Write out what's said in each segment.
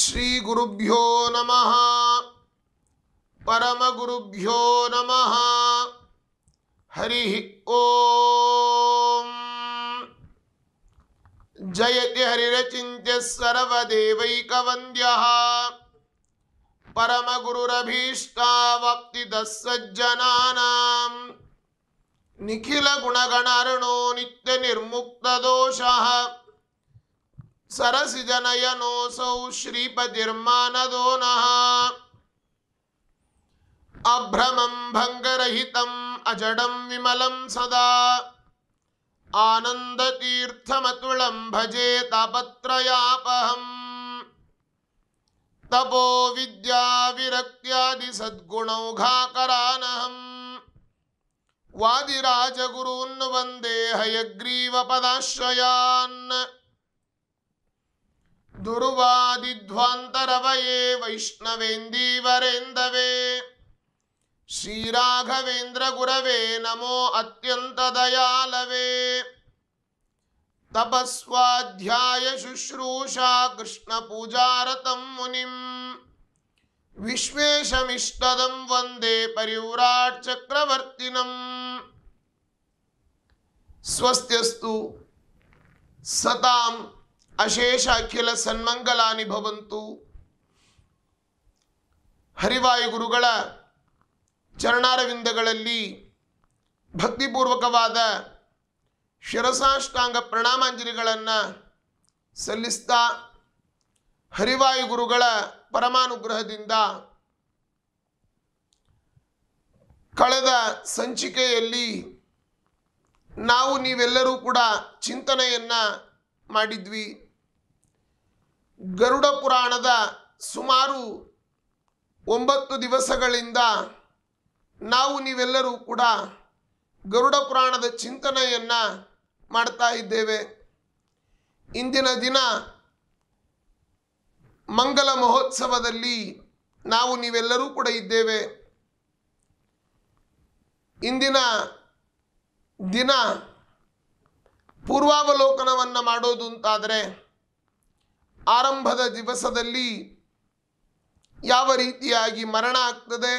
श्री गुरुभ्यो नमः परम गुरुभ्यो नमः हरि ओम जयति हरिरचिन्त्य सर्वदेवैकवन्द्यः परमगुरुरभीष्टावप्तितः सज्जनानाम् निखिलगुणगणार्णो नित्यनिर्मुक्तदोषः सरसिजनयनोऽसौ श्रीपतिर्मानदो नः अभ्रमं भङ्गरहितम् अजडं विमलं सदा आनन्दतीर्थमतुलं भजे तापत्रयापहम् तपो विद्याविरक्त्यादिसद्गुणौघाकरानहम् वादिराजगुरून् वन्दे हयग्रीवपदाश्रयान् दुर्वादिध्वान्तरवये वैष्णवेन्दीवरेन्दवे श्रीराघवेन्द्रगुरवे नमो अत्यन्तदयालवे तपस्वाध्यायशुश्रूषा कृष्णपूजारतं मुनिम् विश्वेशमिष्टदं वन्दे परिव्राट्चक्रवर्तिनम् स्वस्त्यस्तु सताम् ಅಶೇಷ ಅಖಿಲ ಸನ್ಮಂಗಲಾನಿಭವಂತು ಹರಿವಾಯುಗುರುಗಳ ಹರಿವಾಯು ಗುರುಗಳ ಚರಣಾರವಿಂದಗಳಲ್ಲಿ ಭಕ್ತಿಪೂರ್ವಕವಾದ ಶಿರಸಾಷ್ಟಾಂಗ ಪ್ರಣಾಮಾಂಜಲಿಗಳನ್ನು ಸಲ್ಲಿಸ್ತಾ ಹರಿವಾಯು ಗುರುಗಳ ಪರಮಾನುಗ್ರಹದಿಂದ ಕಳೆದ ಸಂಚಿಕೆಯಲ್ಲಿ ನಾವು ನೀವೆಲ್ಲರೂ ಕೂಡ ಚಿಂತನೆಯನ್ನು ಮಾಡಿದ್ವಿ ಗರುಡ ಪುರಾಣದ ಸುಮಾರು ಒಂಬತ್ತು ದಿವಸಗಳಿಂದ ನಾವು ನೀವೆಲ್ಲರೂ ಕೂಡ ಗರುಡ ಪುರಾಣದ ಚಿಂತನೆಯನ್ನು ಮಾಡ್ತಾ ಇದ್ದೇವೆ ಇಂದಿನ ದಿನ ಮಂಗಲ ಮಹೋತ್ಸವದಲ್ಲಿ ನಾವು ನೀವೆಲ್ಲರೂ ಕೂಡ ಇದ್ದೇವೆ ಇಂದಿನ ದಿನ ಪೂರ್ವಾವಲೋಕನವನ್ನು ಮಾಡೋದು ಅಂತಾದರೆ ಆರಂಭದ ದಿವಸದಲ್ಲಿ ಯಾವ ರೀತಿಯಾಗಿ ಮರಣ ಆಗ್ತದೆ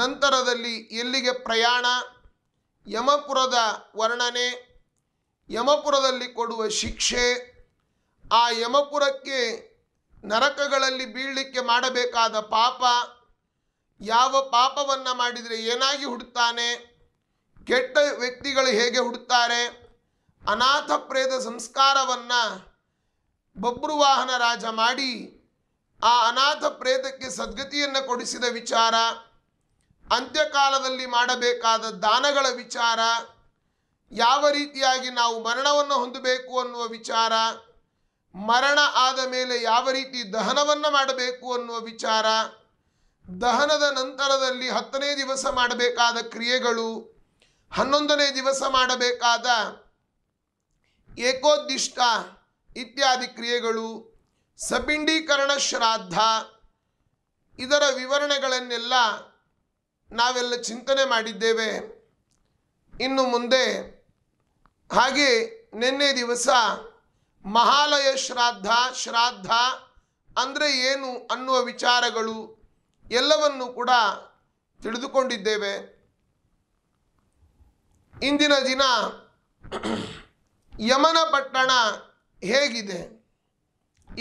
ನಂತರದಲ್ಲಿ ಎಲ್ಲಿಗೆ ಪ್ರಯಾಣ ಯಮಪುರದ ವರ್ಣನೆ ಯಮಪುರದಲ್ಲಿ ಕೊಡುವ ಶಿಕ್ಷೆ ಆ ಯಮಪುರಕ್ಕೆ ನರಕಗಳಲ್ಲಿ ಬೀಳಲಿಕ್ಕೆ ಮಾಡಬೇಕಾದ ಪಾಪ ಯಾವ ಪಾಪವನ್ನು ಮಾಡಿದರೆ ಏನಾಗಿ ಹುಡ್ತಾನೆ ಕೆಟ್ಟ ವ್ಯಕ್ತಿಗಳು ಹೇಗೆ ಹುಡ್ತಾರೆ ಅನಾಥ ಪ್ರೇತ ಸಂಸ್ಕಾರವನ್ನು ಬಬ್ರು ವಾಹನ ರಾಜ ಮಾಡಿ ಆ ಅನಾಥ ಪ್ರೇತಕ್ಕೆ ಸದ್ಗತಿಯನ್ನು ಕೊಡಿಸಿದ ವಿಚಾರ ಅಂತ್ಯಕಾಲದಲ್ಲಿ ಮಾಡಬೇಕಾದ ದಾನಗಳ ವಿಚಾರ ಯಾವ ರೀತಿಯಾಗಿ ನಾವು ಮರಣವನ್ನು ಹೊಂದಬೇಕು ಅನ್ನುವ ವಿಚಾರ ಮರಣ ಆದ ಮೇಲೆ ಯಾವ ರೀತಿ ದಹನವನ್ನು ಮಾಡಬೇಕು ಅನ್ನುವ ವಿಚಾರ ದಹನದ ನಂತರದಲ್ಲಿ ಹತ್ತನೇ ದಿವಸ ಮಾಡಬೇಕಾದ ಕ್ರಿಯೆಗಳು ಹನ್ನೊಂದನೇ ದಿವಸ ಮಾಡಬೇಕಾದ ಏಕೋದಿಷ್ಟ ಇತ್ಯಾದಿ ಕ್ರಿಯೆಗಳು ಸಬಿಂಡೀಕರಣ ಶ್ರಾದ್ದ ಇದರ ವಿವರಣೆಗಳನ್ನೆಲ್ಲ ನಾವೆಲ್ಲ ಚಿಂತನೆ ಮಾಡಿದ್ದೇವೆ ಇನ್ನು ಮುಂದೆ ಹಾಗೆ ನಿನ್ನೆ ದಿವಸ ಮಹಾಲಯ ಶ್ರಾದ್ದ ಶ್ರಾದ್ದ ಅಂದರೆ ಏನು ಅನ್ನುವ ವಿಚಾರಗಳು ಎಲ್ಲವನ್ನು ಕೂಡ ತಿಳಿದುಕೊಂಡಿದ್ದೇವೆ ಇಂದಿನ ದಿನ ಯಮನ ಪಟ್ಟಣ ಹೇಗಿದೆ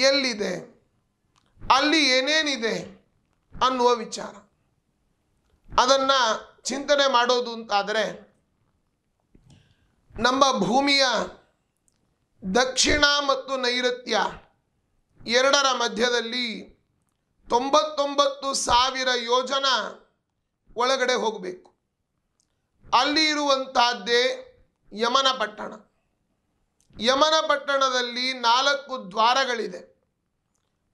ಎಲ್ಲಿದೆ ಅಲ್ಲಿ ಏನೇನಿದೆ ಅನ್ನುವ ವಿಚಾರ ಅದನ್ನು ಚಿಂತನೆ ಮಾಡೋದು ಅಂತಾದರೆ ನಮ್ಮ ಭೂಮಿಯ ದಕ್ಷಿಣ ಮತ್ತು ನೈಋತ್ಯ ಎರಡರ ಮಧ್ಯದಲ್ಲಿ ತೊಂಬತ್ತೊಂಬತ್ತು ಸಾವಿರ ಯೋಜನ ಒಳಗಡೆ ಹೋಗಬೇಕು ಅಲ್ಲಿ ಇರುವಂತಹದ್ದೇ ಯಮನ ಪಟ್ಟಣ ಯಮನಪಟ್ಟಣದಲ್ಲಿ ನಾಲ್ಕು ದ್ವಾರಗಳಿದೆ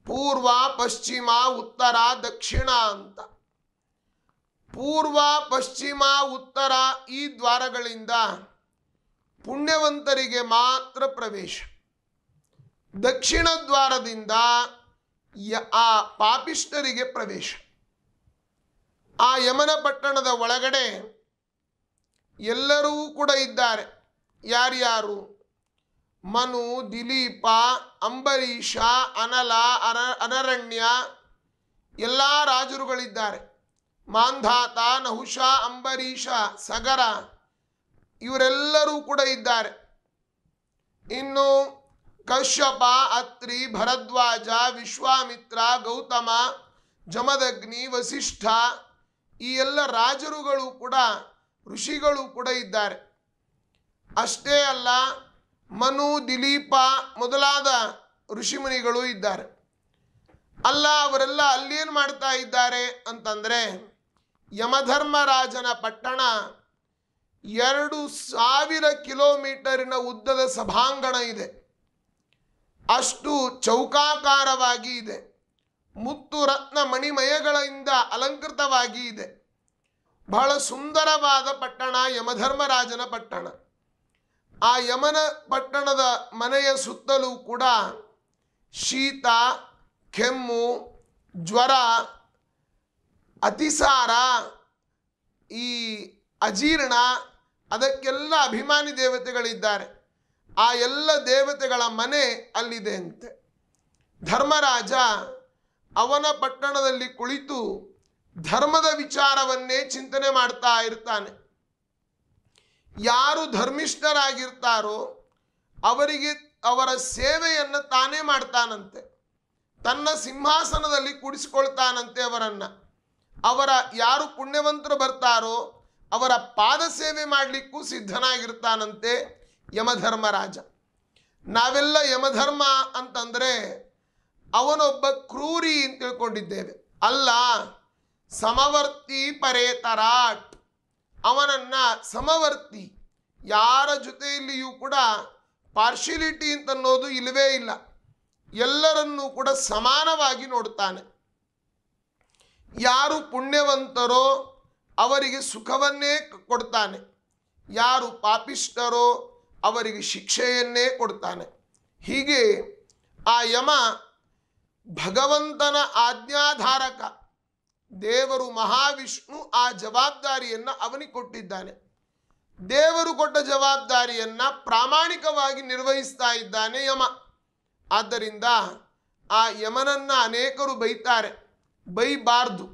ಪೂರ್ವ ಪಶ್ಚಿಮ ಉತ್ತರ ದಕ್ಷಿಣ ಅಂತ ಪೂರ್ವ ಪಶ್ಚಿಮ ಉತ್ತರ ಈ ದ್ವಾರಗಳಿಂದ ಪುಣ್ಯವಂತರಿಗೆ ಮಾತ್ರ ಪ್ರವೇಶ ದಕ್ಷಿಣ ದ್ವಾರದಿಂದ ಯ ಆ ಪಾಪಿಷ್ಠರಿಗೆ ಪ್ರವೇಶ ಆ ಯಮನ ಪಟ್ಟಣದ ಒಳಗಡೆ ಎಲ್ಲರೂ ಕೂಡ ಇದ್ದಾರೆ ಯಾರ್ಯಾರು ಮನು ದಿಲೀಪ ಅಂಬರೀಷ ಅನಲ ಅನ ಅನರಣ್ಯ ಎಲ್ಲ ರಾಜರುಗಳಿದ್ದಾರೆ ಮಾಂಧಾತ ನಹುಷ ಅಂಬರೀಷ ಸಗರ ಇವರೆಲ್ಲರೂ ಕೂಡ ಇದ್ದಾರೆ ಇನ್ನು ಕಶ್ಯಪ ಅತ್ರಿ ಭರದ್ವಾಜ ವಿಶ್ವಾಮಿತ್ರ ಗೌತಮ ಜಮದಗ್ನಿ ವಸಿಷ್ಠ ಈ ಎಲ್ಲ ರಾಜರುಗಳು ಕೂಡ ಋಷಿಗಳು ಕೂಡ ಇದ್ದಾರೆ ಅಷ್ಟೇ ಅಲ್ಲ ಮನು ದಿಲೀಪ ಮೊದಲಾದ ಋಷಿಮುನಿಗಳು ಇದ್ದಾರೆ ಅಲ್ಲ ಅವರೆಲ್ಲ ಅಲ್ಲೇನು ಮಾಡ್ತಾ ಇದ್ದಾರೆ ಅಂತಂದರೆ ಯಮಧರ್ಮರಾಜನ ಪಟ್ಟಣ ಎರಡು ಸಾವಿರ ಕಿಲೋಮೀಟರಿನ ಉದ್ದದ ಸಭಾಂಗಣ ಇದೆ ಅಷ್ಟು ಚೌಕಾಕಾರವಾಗಿ ಇದೆ ಮುತ್ತು ರತ್ನ ಮಣಿಮಯಗಳಿಂದ ಅಲಂಕೃತವಾಗಿ ಇದೆ ಬಹಳ ಸುಂದರವಾದ ಪಟ್ಟಣ ಯಮಧರ್ಮರಾಜನ ಪಟ್ಟಣ ಆ ಯಮನ ಪಟ್ಟಣದ ಮನೆಯ ಸುತ್ತಲೂ ಕೂಡ ಶೀತ ಕೆಮ್ಮು ಜ್ವರ ಅತಿಸಾರ ಈ ಅಜೀರ್ಣ ಅದಕ್ಕೆಲ್ಲ ಅಭಿಮಾನಿ ದೇವತೆಗಳಿದ್ದಾರೆ ಆ ಎಲ್ಲ ದೇವತೆಗಳ ಮನೆ ಅಲ್ಲಿದೆ ಅಂತೆ ಧರ್ಮರಾಜ ಅವನ ಪಟ್ಟಣದಲ್ಲಿ ಕುಳಿತು ಧರ್ಮದ ವಿಚಾರವನ್ನೇ ಚಿಂತನೆ ಮಾಡ್ತಾ ಇರ್ತಾನೆ ಯಾರು ಧರ್ಮಿಷ್ಠರಾಗಿರ್ತಾರೋ ಅವರಿಗೆ ಅವರ ಸೇವೆಯನ್ನು ತಾನೇ ಮಾಡ್ತಾನಂತೆ ತನ್ನ ಸಿಂಹಾಸನದಲ್ಲಿ ಕೂಡಿಸಿಕೊಳ್ತಾನಂತೆ ಅವರನ್ನು ಅವರ ಯಾರು ಪುಣ್ಯವಂತರು ಬರ್ತಾರೋ ಅವರ ಪಾದ ಸೇವೆ ಮಾಡಲಿಕ್ಕೂ ಸಿದ್ಧನಾಗಿರ್ತಾನಂತೆ ಯಮಧರ್ಮರಾಜ ನಾವೆಲ್ಲ ಯಮಧರ್ಮ ಅಂತಂದರೆ ಅವನೊಬ್ಬ ಕ್ರೂರಿ ಅಂತ ತಿಳ್ಕೊಂಡಿದ್ದೇವೆ ಅಲ್ಲ ಸಮವರ್ತಿ ಪರೇತರಾಟ್ ಅವನನ್ನು ಸಮವರ್ತಿ ಯಾರ ಜೊತೆಯಲ್ಲಿಯೂ ಕೂಡ ಅಂತ ಅನ್ನೋದು ಇಲ್ಲವೇ ಇಲ್ಲ ಎಲ್ಲರನ್ನೂ ಕೂಡ ಸಮಾನವಾಗಿ ನೋಡ್ತಾನೆ ಯಾರು ಪುಣ್ಯವಂತರೋ ಅವರಿಗೆ ಸುಖವನ್ನೇ ಕೊಡ್ತಾನೆ ಯಾರು ಪಾಪಿಷ್ಟರೋ ಅವರಿಗೆ ಶಿಕ್ಷೆಯನ್ನೇ ಕೊಡ್ತಾನೆ ಹೀಗೆ ಆ ಯಮ ಭಗವಂತನ ಆಜ್ಞಾಧಾರಕ ದೇವರು ಮಹಾವಿಷ್ಣು ಆ ಜವಾಬ್ದಾರಿಯನ್ನು ಅವನಿಗೆ ಕೊಟ್ಟಿದ್ದಾನೆ ದೇವರು ಕೊಟ್ಟ ಜವಾಬ್ದಾರಿಯನ್ನು ಪ್ರಾಮಾಣಿಕವಾಗಿ ನಿರ್ವಹಿಸ್ತಾ ಇದ್ದಾನೆ ಯಮ ಆದ್ದರಿಂದ ಆ ಯಮನನ್ನು ಅನೇಕರು ಬೈತಾರೆ ಬೈಬಾರ್ದು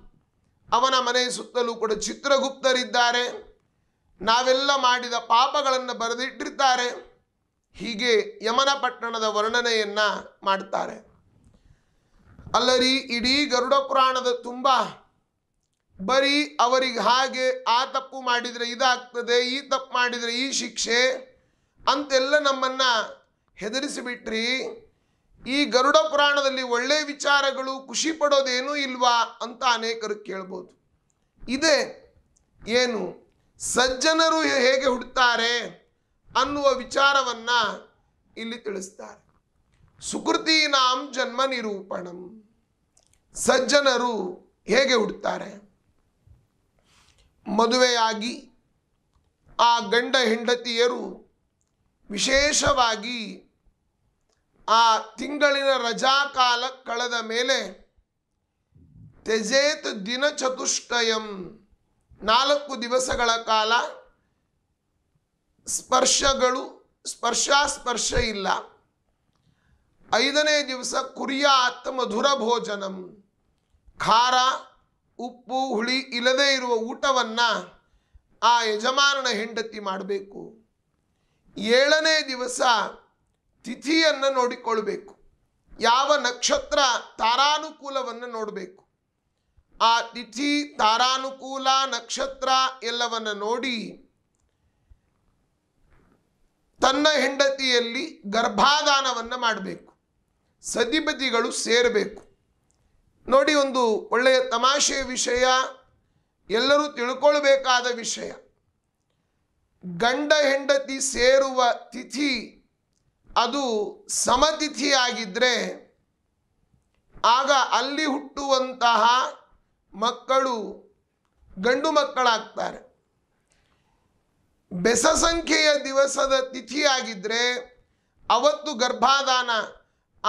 ಅವನ ಮನೆಯ ಸುತ್ತಲೂ ಕೂಡ ಚಿತ್ರಗುಪ್ತರಿದ್ದಾರೆ ನಾವೆಲ್ಲ ಮಾಡಿದ ಪಾಪಗಳನ್ನು ಬರೆದಿಟ್ಟಿರ್ತಾರೆ ಹೀಗೆ ಯಮನ ಪಟ್ಟಣದ ವರ್ಣನೆಯನ್ನು ಮಾಡ್ತಾರೆ ಅಲ್ಲರಿ ಇಡೀ ಗರುಡ ಪುರಾಣದ ತುಂಬ ಬರೀ ಅವರಿಗೆ ಹಾಗೆ ಆ ತಪ್ಪು ಮಾಡಿದರೆ ಇದಾಗ್ತದೆ ಈ ತಪ್ಪು ಮಾಡಿದರೆ ಈ ಶಿಕ್ಷೆ ಅಂತೆಲ್ಲ ನಮ್ಮನ್ನು ಹೆದರಿಸಿಬಿಟ್ರಿ ಈ ಗರುಡ ಪುರಾಣದಲ್ಲಿ ಒಳ್ಳೆಯ ವಿಚಾರಗಳು ಖುಷಿ ಪಡೋದೇನೂ ಇಲ್ವಾ ಅಂತ ಅನೇಕರು ಕೇಳ್ಬೋದು ಇದೇ ಏನು ಸಜ್ಜನರು ಹೇಗೆ ಹುಡ್ತಾರೆ ಅನ್ನುವ ವಿಚಾರವನ್ನು ಇಲ್ಲಿ ತಿಳಿಸ್ತಾರೆ ಸುಕೃತೀನಾಂ ಜನ್ಮ ನಿರೂಪಣಂ ಸಜ್ಜನರು ಹೇಗೆ ಹುಡ್ತಾರೆ ಮದುವೆಯಾಗಿ ಆ ಗಂಡ ಹೆಂಡತಿಯರು ವಿಶೇಷವಾಗಿ ಆ ತಿಂಗಳಿನ ರಜಾಕಾಲ ಕಳೆದ ಮೇಲೆ ತೆಜೇತ್ ಚತುಷ್ಟಯಂ ನಾಲ್ಕು ದಿವಸಗಳ ಕಾಲ ಸ್ಪರ್ಶಗಳು ಸ್ಪರ್ಶಾಸ್ಪರ್ಶ ಇಲ್ಲ ಐದನೇ ದಿವಸ ಕುರಿಯಾತ್ ಮಧುರ ಭೋಜನಂ ಖಾರ ಉಪ್ಪು ಹುಳಿ ಇಲ್ಲದೇ ಇರುವ ಊಟವನ್ನು ಆ ಯಜಮಾನನ ಹೆಂಡತಿ ಮಾಡಬೇಕು ಏಳನೇ ದಿವಸ ತಿಥಿಯನ್ನು ನೋಡಿಕೊಳ್ಬೇಕು ಯಾವ ನಕ್ಷತ್ರ ತಾರಾನುಕೂಲವನ್ನು ನೋಡಬೇಕು ಆ ತಿಥಿ ತಾರಾನುಕೂಲ ನಕ್ಷತ್ರ ಎಲ್ಲವನ್ನು ನೋಡಿ ತನ್ನ ಹೆಂಡತಿಯಲ್ಲಿ ಗರ್ಭಾದಾನವನ್ನು ಮಾಡಬೇಕು ಸತಿಪತಿಗಳು ಸೇರಬೇಕು ನೋಡಿ ಒಂದು ಒಳ್ಳೆಯ ತಮಾಷೆಯ ವಿಷಯ ಎಲ್ಲರೂ ತಿಳ್ಕೊಳ್ಬೇಕಾದ ವಿಷಯ ಗಂಡ ಹೆಂಡತಿ ಸೇರುವ ತಿಥಿ ಅದು ಸಮತಿಥಿಯಾಗಿದ್ದರೆ ಆಗ ಅಲ್ಲಿ ಹುಟ್ಟುವಂತಹ ಮಕ್ಕಳು ಗಂಡು ಮಕ್ಕಳಾಗ್ತಾರೆ ಬೆಸ ಸಂಖ್ಯೆಯ ದಿವಸದ ತಿಥಿಯಾಗಿದ್ದರೆ ಅವತ್ತು ಗರ್ಭಾದಾನ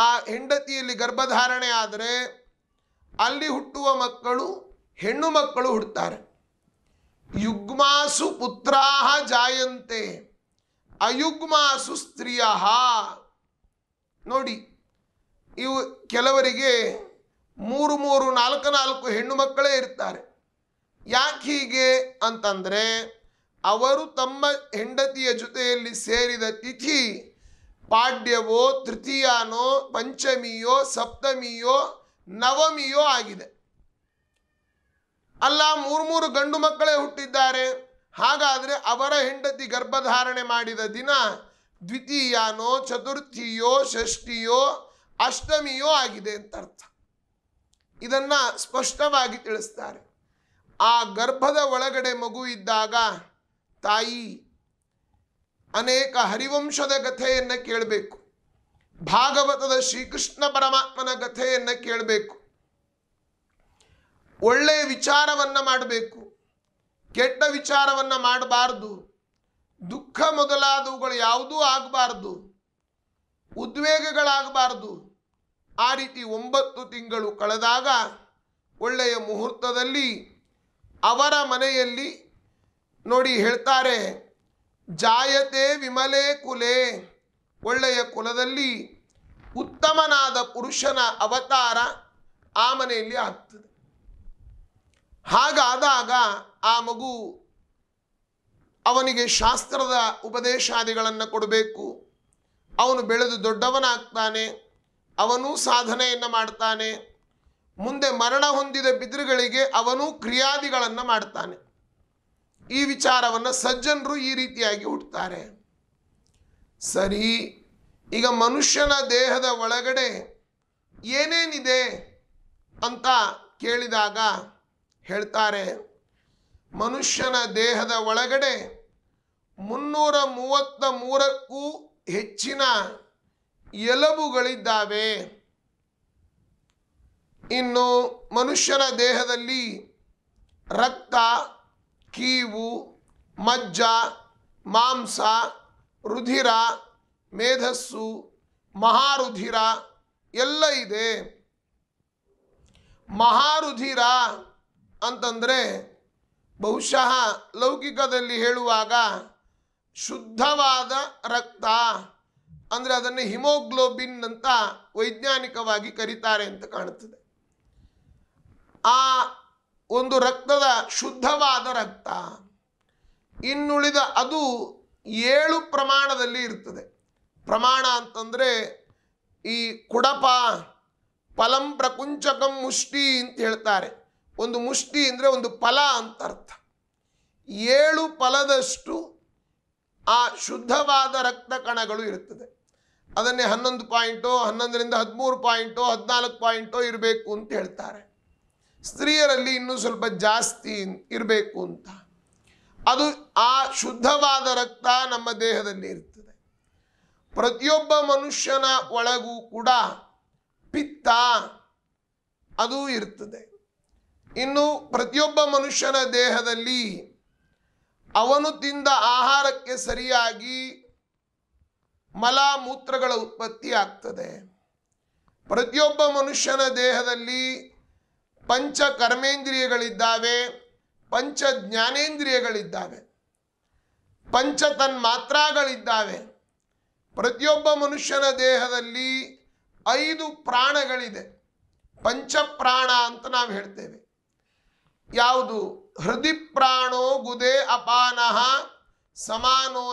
ಆ ಹೆಂಡತಿಯಲ್ಲಿ ಗರ್ಭಧಾರಣೆ ಆದರೆ ಅಲ್ಲಿ ಹುಟ್ಟುವ ಮಕ್ಕಳು ಹೆಣ್ಣು ಮಕ್ಕಳು ಹುಡ್ತಾರೆ ಯುಗ್ಮಾಸು ಪುತ್ರಾಹ ಜಾಯಂತೆ ಅಯುಗ್ಮಾಸು ಸ್ತ್ರೀಯ ನೋಡಿ ಇವು ಕೆಲವರಿಗೆ ಮೂರು ಮೂರು ನಾಲ್ಕು ನಾಲ್ಕು ಹೆಣ್ಣು ಮಕ್ಕಳೇ ಇರ್ತಾರೆ ಯಾಕೆ ಹೀಗೆ ಅಂತಂದರೆ ಅವರು ತಮ್ಮ ಹೆಂಡತಿಯ ಜೊತೆಯಲ್ಲಿ ಸೇರಿದ ತಿಥಿ ಪಾಡ್ಯವೋ ತೃತೀಯಾನೋ ಪಂಚಮಿಯೋ ಸಪ್ತಮಿಯೋ ನವಮಿಯೋ ಆಗಿದೆ ಅಲ್ಲ ಮೂರು ಮೂರು ಗಂಡು ಮಕ್ಕಳೇ ಹುಟ್ಟಿದ್ದಾರೆ ಹಾಗಾದರೆ ಅವರ ಹೆಂಡತಿ ಗರ್ಭಧಾರಣೆ ಮಾಡಿದ ದಿನ ದ್ವಿತೀಯನೋ ಚತುರ್ಥಿಯೋ ಷಷ್ಠಿಯೋ ಅಷ್ಟಮಿಯೋ ಆಗಿದೆ ಅಂತ ಅರ್ಥ ಇದನ್ನು ಸ್ಪಷ್ಟವಾಗಿ ತಿಳಿಸ್ತಾರೆ ಆ ಗರ್ಭದ ಒಳಗಡೆ ಮಗು ಇದ್ದಾಗ ತಾಯಿ ಅನೇಕ ಹರಿವಂಶದ ಕಥೆಯನ್ನು ಕೇಳಬೇಕು ಭಾಗವತದ ಶ್ರೀಕೃಷ್ಣ ಪರಮಾತ್ಮನ ಕಥೆಯನ್ನು ಕೇಳಬೇಕು ಒಳ್ಳೆಯ ವಿಚಾರವನ್ನು ಮಾಡಬೇಕು ಕೆಟ್ಟ ವಿಚಾರವನ್ನು ಮಾಡಬಾರ್ದು ದುಃಖ ಮೊದಲಾದವುಗಳು ಯಾವುದೂ ಆಗಬಾರ್ದು ಉದ್ವೇಗಗಳಾಗಬಾರ್ದು ಆ ರೀತಿ ಒಂಬತ್ತು ತಿಂಗಳು ಕಳೆದಾಗ ಒಳ್ಳೆಯ ಮುಹೂರ್ತದಲ್ಲಿ ಅವರ ಮನೆಯಲ್ಲಿ ನೋಡಿ ಹೇಳ್ತಾರೆ ಜಾಯತೆ ವಿಮಲೆ ಕುಲೆ ಒಳ್ಳೆಯ ಕುಲದಲ್ಲಿ ಉತ್ತಮನಾದ ಪುರುಷನ ಅವತಾರ ಆ ಮನೆಯಲ್ಲಿ ಆಗ್ತದೆ ಹಾಗಾದಾಗ ಆ ಮಗು ಅವನಿಗೆ ಶಾಸ್ತ್ರದ ಉಪದೇಶಾದಿಗಳನ್ನು ಕೊಡಬೇಕು ಅವನು ಬೆಳೆದು ದೊಡ್ಡವನಾಗ್ತಾನೆ ಅವನೂ ಸಾಧನೆಯನ್ನು ಮಾಡ್ತಾನೆ ಮುಂದೆ ಮರಣ ಹೊಂದಿದ ಬಿದ್ರುಗಳಿಗೆ ಅವನೂ ಕ್ರಿಯಾದಿಗಳನ್ನು ಮಾಡ್ತಾನೆ ಈ ವಿಚಾರವನ್ನು ಸಜ್ಜನರು ಈ ರೀತಿಯಾಗಿ ಹುಟ್ಟುತ್ತಾರೆ ಸರಿ ಈಗ ಮನುಷ್ಯನ ದೇಹದ ಒಳಗಡೆ ಏನೇನಿದೆ ಅಂತ ಕೇಳಿದಾಗ ಹೇಳ್ತಾರೆ ಮನುಷ್ಯನ ದೇಹದ ಒಳಗಡೆ ಮುನ್ನೂರ ಮೂವತ್ತ ಮೂರಕ್ಕೂ ಹೆಚ್ಚಿನ ಎಲುಬುಗಳಿದ್ದಾವೆ ಇನ್ನು ಮನುಷ್ಯನ ದೇಹದಲ್ಲಿ ರಕ್ತ ಕೀವು ಮಜ್ಜ ಮಾಂಸ ರುಧಿರ ಮೇಧಸ್ಸು ಮಹಾರುಧಿರ ಎಲ್ಲ ಇದೆ ಮಹಾರುಧಿರ ಅಂತಂದರೆ ಬಹುಶಃ ಲೌಕಿಕದಲ್ಲಿ ಹೇಳುವಾಗ ಶುದ್ಧವಾದ ರಕ್ತ ಅಂದರೆ ಅದನ್ನು ಹಿಮೋಗ್ಲೋಬಿನ್ ಅಂತ ವೈಜ್ಞಾನಿಕವಾಗಿ ಕರೀತಾರೆ ಅಂತ ಕಾಣುತ್ತದೆ ಆ ಒಂದು ರಕ್ತದ ಶುದ್ಧವಾದ ರಕ್ತ ಇನ್ನುಳಿದ ಅದು ಏಳು ಪ್ರಮಾಣದಲ್ಲಿ ಇರ್ತದೆ ಪ್ರಮಾಣ ಅಂತಂದರೆ ಈ ಕುಡಪ ಫಲಂ ಪ್ರಕುಂಚಕಂ ಮುಷ್ಟಿ ಅಂತ ಹೇಳ್ತಾರೆ ಒಂದು ಮುಷ್ಟಿ ಅಂದರೆ ಒಂದು ಫಲ ಅಂತ ಅರ್ಥ ಏಳು ಫಲದಷ್ಟು ಆ ಶುದ್ಧವಾದ ರಕ್ತ ಕಣಗಳು ಇರ್ತದೆ ಅದನ್ನೇ ಹನ್ನೊಂದು ಪಾಯಿಂಟು ಹನ್ನೊಂದರಿಂದ ಹದಿಮೂರು ಪಾಯಿಂಟು ಹದಿನಾಲ್ಕು ಪಾಯಿಂಟೋ ಇರಬೇಕು ಅಂತ ಹೇಳ್ತಾರೆ ಸ್ತ್ರೀಯರಲ್ಲಿ ಇನ್ನೂ ಸ್ವಲ್ಪ ಜಾಸ್ತಿ ಇರಬೇಕು ಅಂತ ಅದು ಆ ಶುದ್ಧವಾದ ರಕ್ತ ನಮ್ಮ ದೇಹದಲ್ಲಿ ಇರ್ತದೆ ಪ್ರತಿಯೊಬ್ಬ ಮನುಷ್ಯನ ಒಳಗೂ ಕೂಡ ಪಿತ್ತ ಅದು ಇರ್ತದೆ ಇನ್ನು ಪ್ರತಿಯೊಬ್ಬ ಮನುಷ್ಯನ ದೇಹದಲ್ಲಿ ಅವನು ತಿಂದ ಆಹಾರಕ್ಕೆ ಸರಿಯಾಗಿ ಮಲ ಮೂತ್ರಗಳ ಉತ್ಪತ್ತಿ ಆಗ್ತದೆ ಪ್ರತಿಯೊಬ್ಬ ಮನುಷ್ಯನ ದೇಹದಲ್ಲಿ ಪಂಚ ಕರ್ಮೇಂದ್ರಿಯಗಳಿದ್ದಾವೆ ಪಂಚ ಜ್ಞಾನೇಂದ್ರಿಯಗಳಿದ್ದಾವೆ ಪಂಚ ತನ್ಮಾತ್ರಾಗಳಿದ್ದಾವೆ ಪ್ರತಿಯೊಬ್ಬ ಮನುಷ್ಯನ ದೇಹದಲ್ಲಿ ಐದು ಪ್ರಾಣಗಳಿದೆ ಪಂಚಪ್ರಾಣ ಅಂತ ನಾವು ಹೇಳ್ತೇವೆ ಯಾವುದು ಹೃದಯ ಪ್ರಾಣೋ ಗುದೇ ಅಪಾನಃ ಸಮಾನೋ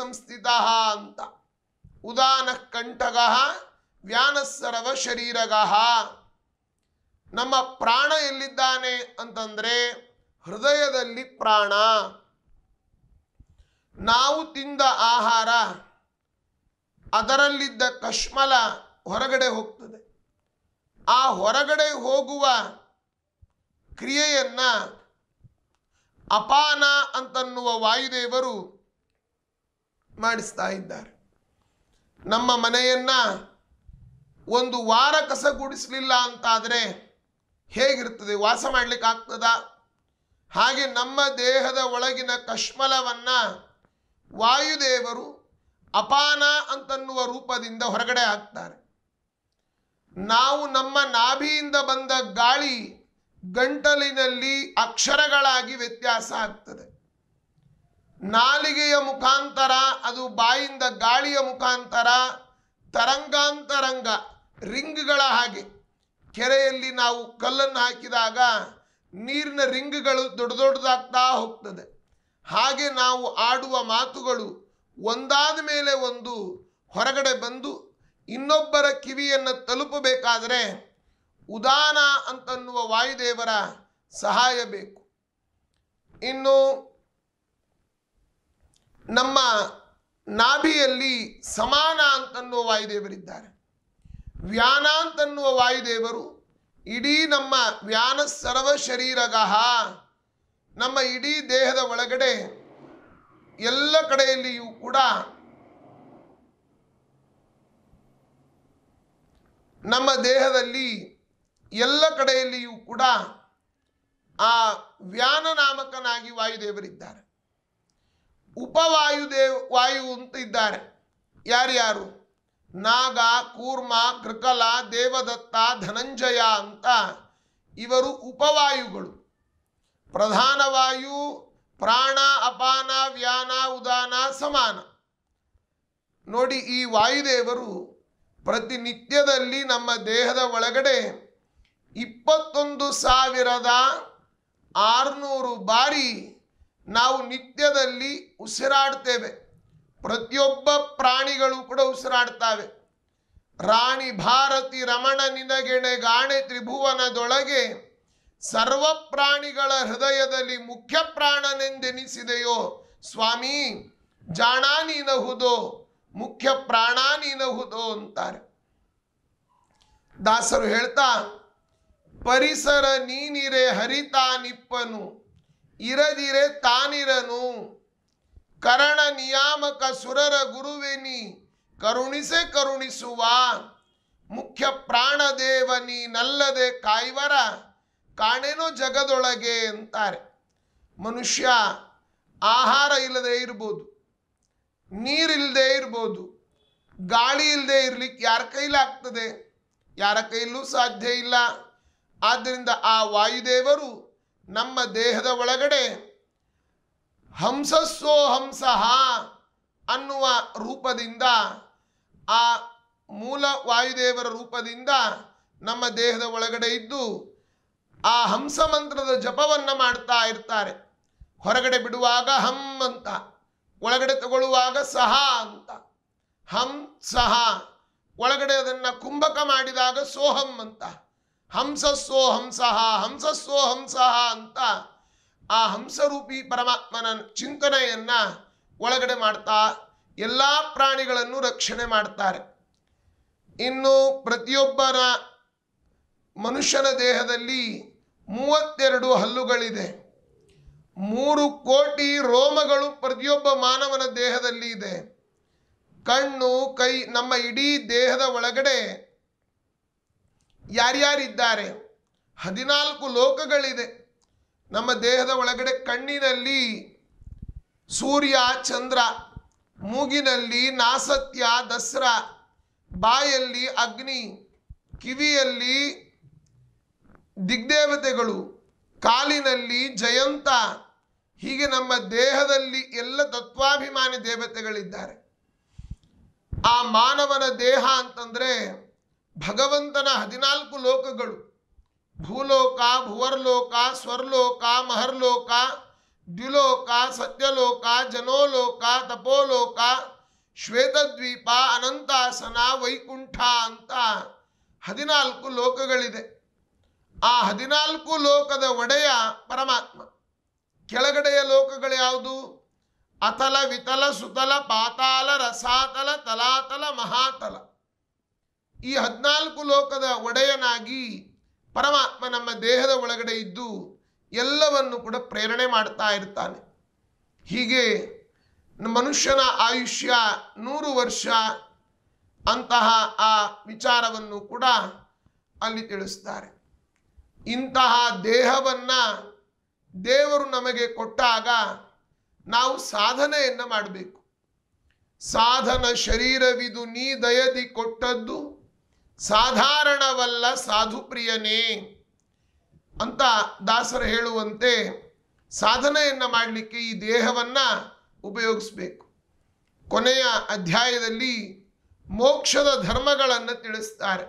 ಸಂಸ್ಥಿತ ಅಂತ ಉದಾನ ಕಂಠಗ ವ್ಯಾನಸ್ಸರವ ಶರೀರಗ ನಮ್ಮ ಪ್ರಾಣ ಎಲ್ಲಿದ್ದಾನೆ ಅಂತಂದರೆ ಹೃದಯದಲ್ಲಿ ಪ್ರಾಣ ನಾವು ತಿಂದ ಆಹಾರ ಅದರಲ್ಲಿದ್ದ ಕಶ್ಮಲ ಹೊರಗಡೆ ಹೋಗ್ತದೆ ಆ ಹೊರಗಡೆ ಹೋಗುವ ಕ್ರಿಯೆಯನ್ನು ಅಪಾನ ಅಂತನ್ನುವ ವಾಯುದೇವರು ಮಾಡಿಸ್ತಾ ಇದ್ದಾರೆ ನಮ್ಮ ಮನೆಯನ್ನು ಒಂದು ವಾರ ಕಸ ಗುಡಿಸಲಿಲ್ಲ ಅಂತಾದರೆ ಹೇಗಿರ್ತದೆ ವಾಸ ಮಾಡಲಿಕ್ಕೆ ಹಾಗೆ ನಮ್ಮ ದೇಹದ ಒಳಗಿನ ಕಶ್ಮಲವನ್ನು ವಾಯುದೇವರು ಅಪಾನ ಅಂತನ್ನುವ ರೂಪದಿಂದ ಹೊರಗಡೆ ಹಾಕ್ತಾರೆ ನಾವು ನಮ್ಮ ನಾಭಿಯಿಂದ ಬಂದ ಗಾಳಿ ಗಂಟಲಿನಲ್ಲಿ ಅಕ್ಷರಗಳಾಗಿ ವ್ಯತ್ಯಾಸ ಆಗ್ತದೆ ನಾಲಿಗೆಯ ಮುಖಾಂತರ ಅದು ಬಾಯಿಂದ ಗಾಳಿಯ ಮುಖಾಂತರ ತರಂಗಾಂತರಂಗ ರಿಂಗ್ಗಳ ಹಾಗೆ ಕೆರೆಯಲ್ಲಿ ನಾವು ಕಲ್ಲನ್ನು ಹಾಕಿದಾಗ ನೀರಿನ ರಿಂಗ್ಗಳು ದೊಡ್ಡ ದೊಡ್ಡದಾಗ್ತಾ ಹೋಗ್ತದೆ ಹಾಗೆ ನಾವು ಆಡುವ ಮಾತುಗಳು ಒಂದಾದ ಮೇಲೆ ಒಂದು ಹೊರಗಡೆ ಬಂದು ಇನ್ನೊಬ್ಬರ ಕಿವಿಯನ್ನು ತಲುಪಬೇಕಾದರೆ ಉದಾನ ಅಂತನ್ನುವ ವಾಯುದೇವರ ಸಹಾಯ ಬೇಕು ಇನ್ನು ನಮ್ಮ ನಾಭಿಯಲ್ಲಿ ಸಮಾನ ಅಂತನ್ನುವ ವಾಯುದೇವರಿದ್ದಾರೆ ವ್ಯಾನ ಅಂತನ್ನುವ ವಾಯುದೇವರು ಇಡೀ ನಮ್ಮ ವ್ಯಾನ ಸರ್ವ ಶರೀರಗಹ ನಮ್ಮ ಇಡೀ ದೇಹದ ಒಳಗಡೆ ಎಲ್ಲ ಕಡೆಯಲ್ಲಿಯೂ ಕೂಡ ನಮ್ಮ ದೇಹದಲ್ಲಿ ಎಲ್ಲ ಕಡೆಯಲ್ಲಿಯೂ ಕೂಡ ಆ ವ್ಯಾನ ನಾಮಕನಾಗಿ ವಾಯುದೇವರಿದ್ದಾರೆ ಉಪವಾಯುದೇವ ವಾಯು ಅಂತ ಇದ್ದಾರೆ ಯಾರ್ಯಾರು ನಾಗ ಕೂರ್ಮ ಕೃಕಲ ದೇವದತ್ತ ಧನಂಜಯ ಅಂತ ಇವರು ಉಪವಾಯುಗಳು ಪ್ರಧಾನವಾಯು ಪ್ರಾಣ ಅಪಾನ ವ್ಯಾನ ಉದಾನ ಸಮಾನ ನೋಡಿ ಈ ವಾಯುದೇವರು ಪ್ರತಿನಿತ್ಯದಲ್ಲಿ ನಮ್ಮ ದೇಹದ ಒಳಗಡೆ ಇಪ್ಪತ್ತೊಂದು ಸಾವಿರದ ಆರುನೂರು ಬಾರಿ ನಾವು ನಿತ್ಯದಲ್ಲಿ ಉಸಿರಾಡ್ತೇವೆ ಪ್ರತಿಯೊಬ್ಬ ಪ್ರಾಣಿಗಳು ಕೂಡ ಉಸಿರಾಡ್ತಾವೆ ರಾಣಿ ಭಾರತಿ ರಮಣ ನಿನಗೆಣೆ ಗಾಣೆ ತ್ರಿಭುವನದೊಳಗೆ ಸರ್ವ ಪ್ರಾಣಿಗಳ ಹೃದಯದಲ್ಲಿ ಮುಖ್ಯ ಪ್ರಾಣನೆಂದೆನಿಸಿದೆಯೋ ಸ್ವಾಮಿ ಜಾಣಾನೀನಹುದೋ ಮುಖ್ಯ ಪ್ರಾಣ ನೀನಹುದೋ ಅಂತಾರೆ ದಾಸರು ಹೇಳ್ತಾ ಪರಿಸರ ನೀನಿರೆ ಹರಿತಾನಿಪ್ಪನು ಇರದಿರೆ ತಾನಿರನು ಕರಣ ನಿಯಾಮಕ ಸುರರ ಗುರುವೆನಿ ಕರುಣಿಸೆ ಕರುಣಿಸುವ ಮುಖ್ಯ ಪ್ರಾಣದೇವ ನೀನಲ್ಲದೆ ಕಾಯ್ವರ ಕಾಣೆನೋ ಜಗದೊಳಗೆ ಅಂತಾರೆ ಮನುಷ್ಯ ಆಹಾರ ಇಲ್ಲದೆ ಇರ್ಬೋದು ನೀರಿಲ್ಲದೆ ಇರ್ಬೋದು ಗಾಳಿ ಇಲ್ಲದೆ ಇರಲಿಕ್ಕೆ ಯಾರ ಕೈಲಾಗ್ತದೆ ಯಾರ ಕೈಲೂ ಸಾಧ್ಯ ಇಲ್ಲ ಆದ್ದರಿಂದ ಆ ವಾಯುದೇವರು ನಮ್ಮ ದೇಹದ ಒಳಗಡೆ ಹಂಸಸ್ಸೋ ಹಂಸಃ ಅನ್ನುವ ರೂಪದಿಂದ ಆ ಮೂಲ ವಾಯುದೇವರ ರೂಪದಿಂದ ನಮ್ಮ ದೇಹದ ಒಳಗಡೆ ಇದ್ದು ಆ ಹಂಸ ಮಂತ್ರದ ಜಪವನ್ನು ಮಾಡ್ತಾ ಇರ್ತಾರೆ ಹೊರಗಡೆ ಬಿಡುವಾಗ ಹಂ ಅಂತ ಒಳಗಡೆ ತಗೊಳ್ಳುವಾಗ ಸಹ ಅಂತ ಹಂ ಸಹ ಒಳಗಡೆ ಅದನ್ನು ಕುಂಭಕ ಮಾಡಿದಾಗ ಸೋಹಂ ಅಂತ ಹಂಸಸ್ಸೋ ಹಂಸಃ ಹಂಸಸ್ಸೋ ಹಂಸಃ ಅಂತ ಆ ಹಂಸರೂಪಿ ಪರಮಾತ್ಮನ ಚಿಂತನೆಯನ್ನು ಒಳಗಡೆ ಮಾಡ್ತಾ ಎಲ್ಲ ಪ್ರಾಣಿಗಳನ್ನು ರಕ್ಷಣೆ ಮಾಡ್ತಾರೆ ಇನ್ನು ಪ್ರತಿಯೊಬ್ಬರ ಮನುಷ್ಯನ ದೇಹದಲ್ಲಿ ಮೂವತ್ತೆರಡು ಹಲ್ಲುಗಳಿದೆ ಮೂರು ಕೋಟಿ ರೋಮಗಳು ಪ್ರತಿಯೊಬ್ಬ ಮಾನವನ ದೇಹದಲ್ಲಿ ಇದೆ ಕಣ್ಣು ಕೈ ನಮ್ಮ ಇಡೀ ದೇಹದ ಒಳಗಡೆ ಯಾರ್ಯಾರಿದ್ದಾರೆ ಹದಿನಾಲ್ಕು ಲೋಕಗಳಿದೆ ನಮ್ಮ ದೇಹದ ಒಳಗಡೆ ಕಣ್ಣಿನಲ್ಲಿ ಸೂರ್ಯ ಚಂದ್ರ ಮೂಗಿನಲ್ಲಿ ನಾಸತ್ಯ ದಸರಾ ಬಾಯಲ್ಲಿ ಅಗ್ನಿ ಕಿವಿಯಲ್ಲಿ ದಿಗ್ದೇವತೆಗಳು ಕಾಲಿನಲ್ಲಿ ಜಯಂತ ಹೀಗೆ ನಮ್ಮ ದೇಹದಲ್ಲಿ ಎಲ್ಲ ತತ್ವಾಭಿಮಾನಿ ದೇವತೆಗಳಿದ್ದಾರೆ ಆ ಮಾನವನ ದೇಹ ಅಂತಂದರೆ ಭಗವಂತನ ಹದಿನಾಲ್ಕು ಲೋಕಗಳು ಭೂಲೋಕ ಭುವರ್ಲೋಕ ಸ್ವರ್ಲೋಕ ಮಹರ್ಲೋಕ ದ್ವಿಲೋಕ ಸತ್ಯಲೋಕ ಜನೋಲೋಕ ತಪೋಲೋಕ ಶ್ವೇತದ್ವೀಪ ಅನಂತಾಸನ ವೈಕುಂಠ ಅಂತ ಹದಿನಾಲ್ಕು ಲೋಕಗಳಿದೆ ಆ ಹದಿನಾಲ್ಕು ಲೋಕದ ಒಡೆಯ ಪರಮಾತ್ಮ ಕೆಳಗಡೆಯ ಲೋಕಗಳು ಯಾವುದು ಅತಲ ವಿತಲ ಸುತಲ ಪಾತಾಲ ರಸಾತಲ ತಲಾತಲ ಮಹಾತಲ ಈ ಹದಿನಾಲ್ಕು ಲೋಕದ ಒಡೆಯನಾಗಿ ಪರಮಾತ್ಮ ನಮ್ಮ ದೇಹದ ಒಳಗಡೆ ಇದ್ದು ಎಲ್ಲವನ್ನು ಕೂಡ ಪ್ರೇರಣೆ ಮಾಡ್ತಾ ಇರ್ತಾನೆ ಹೀಗೆ ಮನುಷ್ಯನ ಆಯುಷ್ಯ ನೂರು ವರ್ಷ ಅಂತಹ ಆ ವಿಚಾರವನ್ನು ಕೂಡ ಅಲ್ಲಿ ತಿಳಿಸ್ತಾರೆ ಇಂತಹ ದೇಹವನ್ನು ದೇವರು ನಮಗೆ ಕೊಟ್ಟಾಗ ನಾವು ಸಾಧನೆಯನ್ನು ಮಾಡಬೇಕು ಸಾಧನ ಶರೀರವಿದು ನೀ ದಯದಿ ಕೊಟ್ಟದ್ದು ಸಾಧಾರಣವಲ್ಲ ಸಾಧುಪ್ರಿಯನೇ ಅಂತ ದಾಸರು ಹೇಳುವಂತೆ ಸಾಧನೆಯನ್ನು ಮಾಡಲಿಕ್ಕೆ ಈ ದೇಹವನ್ನ ಉಪಯೋಗಿಸ್ಬೇಕು ಕೊನೆಯ ಅಧ್ಯಾಯದಲ್ಲಿ ಮೋಕ್ಷದ ಧರ್ಮಗಳನ್ನು ತಿಳಿಸ್ತಾರೆ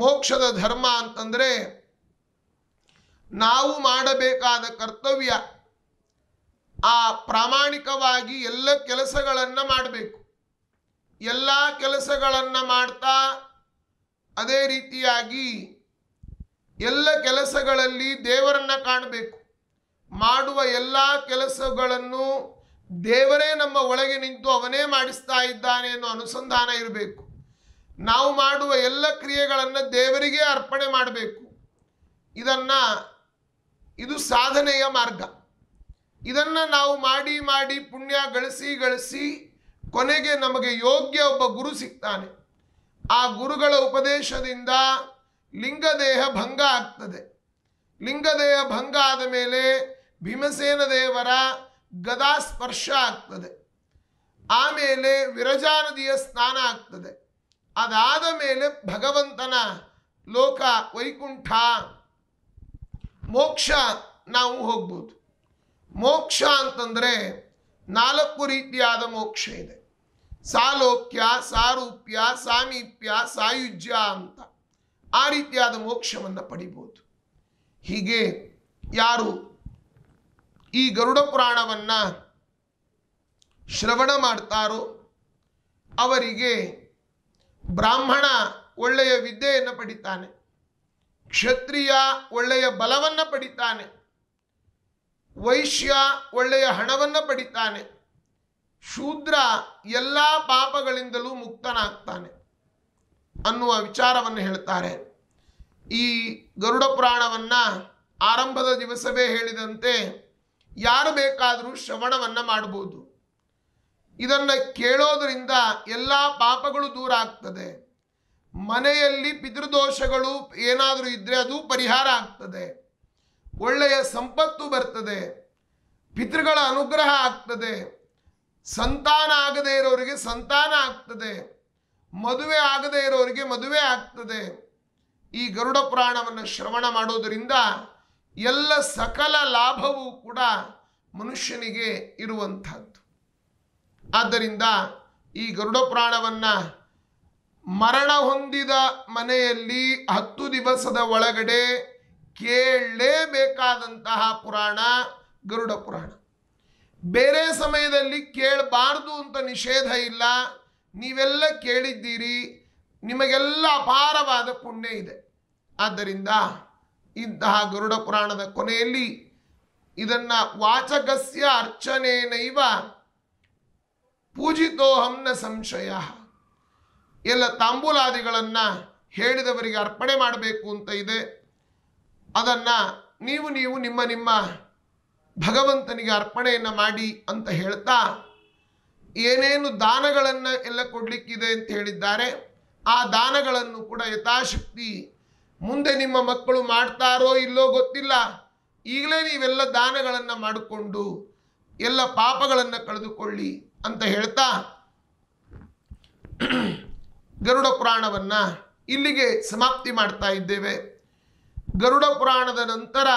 ಮೋಕ್ಷದ ಧರ್ಮ ಅಂತಂದರೆ ನಾವು ಮಾಡಬೇಕಾದ ಕರ್ತವ್ಯ ಆ ಪ್ರಾಮಾಣಿಕವಾಗಿ ಎಲ್ಲ ಕೆಲಸಗಳನ್ನು ಮಾಡಬೇಕು ಎಲ್ಲ ಕೆಲಸಗಳನ್ನು ಮಾಡ್ತಾ ಅದೇ ರೀತಿಯಾಗಿ ಎಲ್ಲ ಕೆಲಸಗಳಲ್ಲಿ ದೇವರನ್ನು ಕಾಣಬೇಕು ಮಾಡುವ ಎಲ್ಲ ಕೆಲಸಗಳನ್ನು ದೇವರೇ ನಮ್ಮ ಒಳಗೆ ನಿಂತು ಅವನೇ ಮಾಡಿಸ್ತಾ ಇದ್ದಾನೆ ಅನ್ನೋ ಅನುಸಂಧಾನ ಇರಬೇಕು ನಾವು ಮಾಡುವ ಎಲ್ಲ ಕ್ರಿಯೆಗಳನ್ನು ದೇವರಿಗೆ ಅರ್ಪಣೆ ಮಾಡಬೇಕು ಇದನ್ನು ಇದು ಸಾಧನೆಯ ಮಾರ್ಗ ಇದನ್ನು ನಾವು ಮಾಡಿ ಮಾಡಿ ಪುಣ್ಯ ಗಳಿಸಿ ಗಳಿಸಿ ಕೊನೆಗೆ ನಮಗೆ ಯೋಗ್ಯ ಒಬ್ಬ ಗುರು ಸಿಗ್ತಾನೆ ಆ ಗುರುಗಳ ಉಪದೇಶದಿಂದ ಲಿಂಗದೇಹ ಭಂಗ ಆಗ್ತದೆ ಲಿಂಗದೇಹ ಭಂಗ ಆದ ಮೇಲೆ ಭೀಮಸೇನ ದೇವರ ಗದಾ ಸ್ಪರ್ಶ ಆಗ್ತದೆ ಆಮೇಲೆ ವಿರಜಾ ನದಿಯ ಸ್ನಾನ ಆಗ್ತದೆ ಅದಾದ ಮೇಲೆ ಭಗವಂತನ ಲೋಕ ವೈಕುಂಠ ಮೋಕ್ಷ ನಾವು ಹೋಗ್ಬೋದು ಮೋಕ್ಷ ಅಂತಂದರೆ ನಾಲ್ಕು ರೀತಿಯಾದ ಮೋಕ್ಷ ಇದೆ ಸಾಲೋಕ್ಯ ಸಾರೂಪ್ಯ ಸಾಮೀಪ್ಯ ಸಾಯುಜ್ಯ ಅಂತ ಆ ರೀತಿಯಾದ ಮೋಕ್ಷವನ್ನು ಪಡಿಬೋದು ಹೀಗೆ ಯಾರು ಈ ಗರುಡ ಪುರಾಣವನ್ನು ಶ್ರವಣ ಮಾಡ್ತಾರೋ ಅವರಿಗೆ ಬ್ರಾಹ್ಮಣ ಒಳ್ಳೆಯ ವಿದ್ಯೆಯನ್ನು ಪಡಿತಾನೆ ಕ್ಷತ್ರಿಯ ಒಳ್ಳೆಯ ಬಲವನ್ನು ಪಡಿತಾನೆ ವೈಶ್ಯ ಒಳ್ಳೆಯ ಹಣವನ್ನು ಪಡಿತಾನೆ ಶೂದ್ರ ಎಲ್ಲ ಪಾಪಗಳಿಂದಲೂ ಮುಕ್ತನಾಗ್ತಾನೆ ಅನ್ನುವ ವಿಚಾರವನ್ನು ಹೇಳ್ತಾರೆ ಈ ಗರುಡ ಪುರಾಣವನ್ನು ಆರಂಭದ ದಿವಸವೇ ಹೇಳಿದಂತೆ ಯಾರು ಬೇಕಾದರೂ ಶ್ರವಣವನ್ನು ಮಾಡಬಹುದು ಇದನ್ನು ಕೇಳೋದರಿಂದ ಎಲ್ಲ ಪಾಪಗಳು ದೂರ ಆಗ್ತದೆ ಮನೆಯಲ್ಲಿ ಪಿತೃದೋಷಗಳು ಏನಾದರೂ ಇದ್ದರೆ ಅದು ಪರಿಹಾರ ಆಗ್ತದೆ ಒಳ್ಳೆಯ ಸಂಪತ್ತು ಬರ್ತದೆ ಪಿತೃಗಳ ಅನುಗ್ರಹ ಆಗ್ತದೆ ಸಂತಾನ ಆಗದೇ ಇರೋರಿಗೆ ಸಂತಾನ ಆಗ್ತದೆ ಮದುವೆ ಆಗದೆ ಇರೋರಿಗೆ ಮದುವೆ ಆಗ್ತದೆ ಈ ಗರುಡ ಪುರಾಣವನ್ನು ಶ್ರವಣ ಮಾಡೋದರಿಂದ ಎಲ್ಲ ಸಕಲ ಲಾಭವೂ ಕೂಡ ಮನುಷ್ಯನಿಗೆ ಇರುವಂಥದ್ದು ಆದ್ದರಿಂದ ಈ ಗರುಡ ಪುರಾಣವನ್ನು ಮರಣ ಹೊಂದಿದ ಮನೆಯಲ್ಲಿ ಹತ್ತು ದಿವಸದ ಒಳಗಡೆ ಕೇಳಲೇಬೇಕಾದಂತಹ ಪುರಾಣ ಗರುಡ ಪುರಾಣ ಬೇರೆ ಸಮಯದಲ್ಲಿ ಕೇಳಬಾರ್ದು ಅಂತ ನಿಷೇಧ ಇಲ್ಲ ನೀವೆಲ್ಲ ಕೇಳಿದ್ದೀರಿ ನಿಮಗೆಲ್ಲ ಅಪಾರವಾದ ಪುಣ್ಯ ಇದೆ ಆದ್ದರಿಂದ ಇಂತಹ ಗರುಡ ಪುರಾಣದ ಕೊನೆಯಲ್ಲಿ ಇದನ್ನು ವಾಚಕಸ್ಯ ಅರ್ಚನೆಯೈವ ಪೂಜಿತೋಹಂನ ಸಂಶಯ ಎಲ್ಲ ತಾಂಬೂಲಾದಿಗಳನ್ನು ಹೇಳಿದವರಿಗೆ ಅರ್ಪಣೆ ಮಾಡಬೇಕು ಅಂತ ಇದೆ ಅದನ್ನು ನೀವು ನೀವು ನಿಮ್ಮ ನಿಮ್ಮ ಭಗವಂತನಿಗೆ ಅರ್ಪಣೆಯನ್ನು ಮಾಡಿ ಅಂತ ಹೇಳ್ತಾ ಏನೇನು ದಾನಗಳನ್ನು ಎಲ್ಲ ಕೊಡಲಿಕ್ಕಿದೆ ಅಂತ ಹೇಳಿದ್ದಾರೆ ಆ ದಾನಗಳನ್ನು ಕೂಡ ಯಥಾಶಕ್ತಿ ಮುಂದೆ ನಿಮ್ಮ ಮಕ್ಕಳು ಮಾಡ್ತಾರೋ ಇಲ್ಲೋ ಗೊತ್ತಿಲ್ಲ ಈಗಲೇ ನೀವೆಲ್ಲ ದಾನಗಳನ್ನು ಮಾಡಿಕೊಂಡು ಎಲ್ಲ ಪಾಪಗಳನ್ನು ಕಳೆದುಕೊಳ್ಳಿ ಅಂತ ಹೇಳ್ತಾ ಗರುಡ ಪುರಾಣವನ್ನು ಇಲ್ಲಿಗೆ ಸಮಾಪ್ತಿ ಮಾಡ್ತಾ ಇದ್ದೇವೆ ಗರುಡ ಪುರಾಣದ ನಂತರ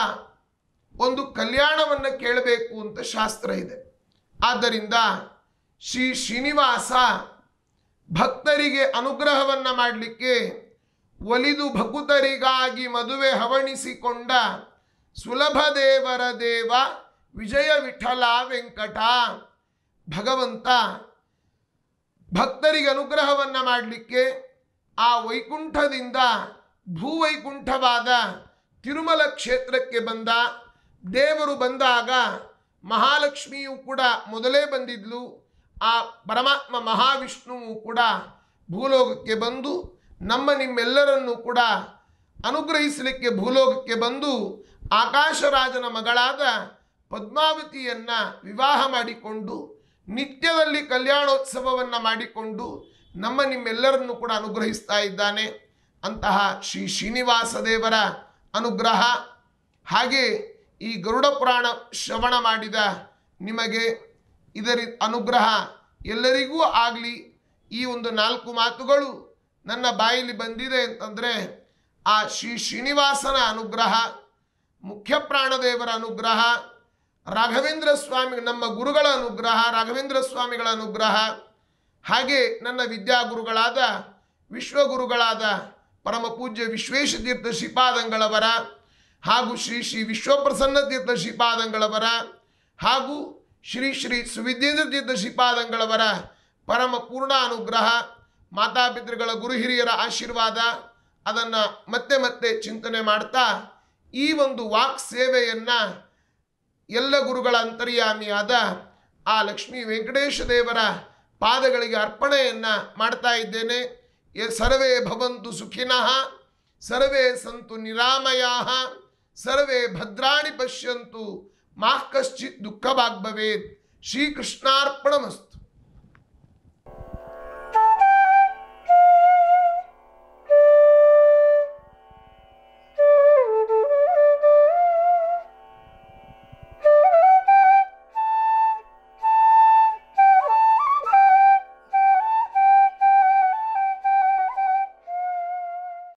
ಒಂದು ಕಲ್ಯಾಣವನ್ನು ಕೇಳಬೇಕು ಅಂತ ಶಾಸ್ತ್ರ ಇದೆ ಆದ್ದರಿಂದ ಶ್ರೀ ಶ್ರೀನಿವಾಸ ಭಕ್ತರಿಗೆ ಅನುಗ್ರಹವನ್ನು ಮಾಡಲಿಕ್ಕೆ ಒಲಿದು ಭಕುತರಿಗಾಗಿ ಮದುವೆ ಹವಣಿಸಿಕೊಂಡ ಸುಲಭ ದೇವರ ದೇವ ವಿಜಯ ವಿಠಲ ವೆಂಕಟ ಭಗವಂತ ಭಕ್ತರಿಗೆ ಅನುಗ್ರಹವನ್ನು ಮಾಡಲಿಕ್ಕೆ ಆ ವೈಕುಂಠದಿಂದ ಭೂವೈಕುಂಠವಾದ ತಿರುಮಲ ಕ್ಷೇತ್ರಕ್ಕೆ ಬಂದ ದೇವರು ಬಂದಾಗ ಮಹಾಲಕ್ಷ್ಮಿಯು ಕೂಡ ಮೊದಲೇ ಬಂದಿದ್ಲು ಆ ಪರಮಾತ್ಮ ಮಹಾವಿಷ್ಣುವು ಕೂಡ ಭೂಲೋಕಕ್ಕೆ ಬಂದು ನಮ್ಮ ನಿಮ್ಮೆಲ್ಲರನ್ನು ಕೂಡ ಅನುಗ್ರಹಿಸಲಿಕ್ಕೆ ಭೂಲೋಕಕ್ಕೆ ಬಂದು ಆಕಾಶರಾಜನ ಮಗಳಾದ ಪದ್ಮಾವತಿಯನ್ನು ವಿವಾಹ ಮಾಡಿಕೊಂಡು ನಿತ್ಯದಲ್ಲಿ ಕಲ್ಯಾಣೋತ್ಸವವನ್ನು ಮಾಡಿಕೊಂಡು ನಮ್ಮ ನಿಮ್ಮೆಲ್ಲರನ್ನು ಕೂಡ ಅನುಗ್ರಹಿಸ್ತಾ ಇದ್ದಾನೆ ಅಂತಹ ಶ್ರೀ ಶ್ರೀನಿವಾಸ ದೇವರ ಅನುಗ್ರಹ ಹಾಗೆ ಈ ಗರುಡ ಪುರಾಣ ಶ್ರವಣ ಮಾಡಿದ ನಿಮಗೆ ಇದರ ಅನುಗ್ರಹ ಎಲ್ಲರಿಗೂ ಆಗಲಿ ಈ ಒಂದು ನಾಲ್ಕು ಮಾತುಗಳು ನನ್ನ ಬಾಯಲ್ಲಿ ಬಂದಿದೆ ಅಂತಂದರೆ ಆ ಶ್ರೀ ಶ್ರೀನಿವಾಸನ ಅನುಗ್ರಹ ಮುಖ್ಯ ಪ್ರಾಣದೇವರ ಅನುಗ್ರಹ ರಾಘವೇಂದ್ರ ಸ್ವಾಮಿ ನಮ್ಮ ಗುರುಗಳ ಅನುಗ್ರಹ ರಾಘವೇಂದ್ರ ಸ್ವಾಮಿಗಳ ಅನುಗ್ರಹ ಹಾಗೆ ನನ್ನ ವಿದ್ಯಾಗುರುಗಳಾದ ವಿಶ್ವಗುರುಗಳಾದ ಪರಮ ಪೂಜ್ಯ ವಿಶ್ವೇಶತೀರ್ಥ ಶ್ರೀಪಾದಂಗಳವರ ಹಾಗೂ ಶ್ರೀ ಶ್ರೀ ವಿಶ್ವಪ್ರಸನ್ನ ತೀರ್ಥ ಶ್ರೀಪಾದಂಗಳವರ ಹಾಗೂ ಶ್ರೀ ಶ್ರೀ ಸುವಿದ್ಯೇಂದ್ರ ತೀರ್ಥ ಶ್ರೀಪಾದಂಗಳವರ ಪರಮ ಪೂರ್ಣ ಅನುಗ್ರಹ ಮಾತಾಪಿತೃಗಳ ಗುರು ಹಿರಿಯರ ಆಶೀರ್ವಾದ ಅದನ್ನು ಮತ್ತೆ ಮತ್ತೆ ಚಿಂತನೆ ಮಾಡ್ತಾ ಈ ಒಂದು ವಾಕ್ ಸೇವೆಯನ್ನು ಎಲ್ಲ ಗುರುಗಳ ಅಂತರ್ಯಾಮಿಯಾದ ಆ ಲಕ್ಷ್ಮೀ ವೆಂಕಟೇಶ ದೇವರ ಪಾದಗಳಿಗೆ ಅರ್ಪಣೆಯನ್ನು ಮಾಡ್ತಾ ಇದ್ದೇನೆ ಸರ್ವೇ ಭವಂತು ಸುಖಿನಃ ಸರ್ವೇ ಸಂತು ನಿರಾಮಯಾ सर्वे भद्राणि पश्यन्तु मा कश्चित् दुःखभाग् भवेत् श्रीकृष्णार्पणमस्तु